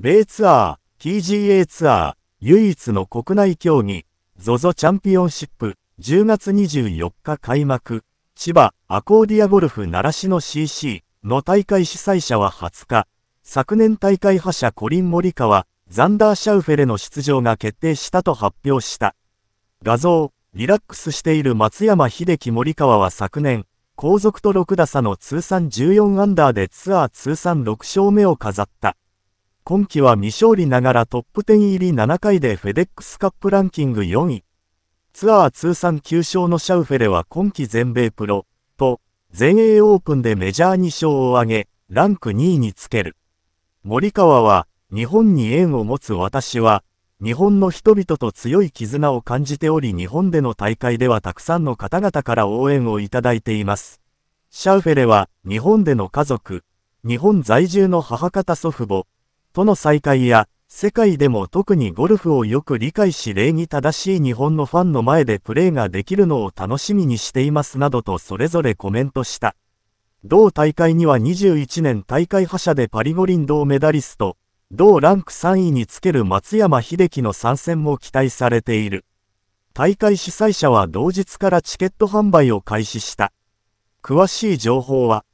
米ツアー、t g a ツアー、唯一の国内競技、ZOZO チャンピオンシップ、10月24日開幕、千葉アコーディアゴルフ習志野 CC の大会主催者は20日、昨年大会覇者コリン・モリカワ、ザンダー・シャウフェレの出場が決定したと発表した。画像、リラックスしている松山秀樹森川は昨年、後続と6打差の通算14アンダーでツアー通算6勝目を飾った。今季は未勝利ながらトップ10入り7回でフェデックスカップランキング4位。ツアー通算9勝のシャウフェレは今季全米プロと全英オープンでメジャー2勝を挙げ、ランク2位につける。森川は、日本に縁を持つ私は、日本の人々と強い絆を感じており日本での大会ではたくさんの方々から応援をいただいています。シャウフェレは日本での家族、日本在住の母方祖父母、との再会や、世界でも特にゴルフをよく理解し礼儀正しい日本のファンの前でプレーができるのを楽しみにしていますなどとそれぞれコメントした。同大会には21年大会覇者でパリ五輪銅メダリスト、同ランク3位につける松山英樹の参戦も期待されている。大会主催者は同日からチケット販売を開始した。詳しい情報は、